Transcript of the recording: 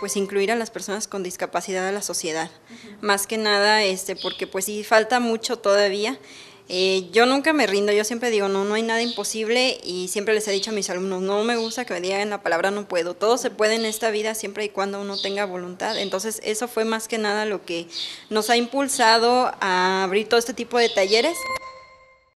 pues incluir a las personas con discapacidad a la sociedad. Más que nada, este, porque pues sí falta mucho todavía. Eh, yo nunca me rindo, yo siempre digo, no, no hay nada imposible y siempre les he dicho a mis alumnos, no me gusta que me digan la palabra no puedo, todo se puede en esta vida siempre y cuando uno tenga voluntad. Entonces eso fue más que nada lo que nos ha impulsado a abrir todo este tipo de talleres.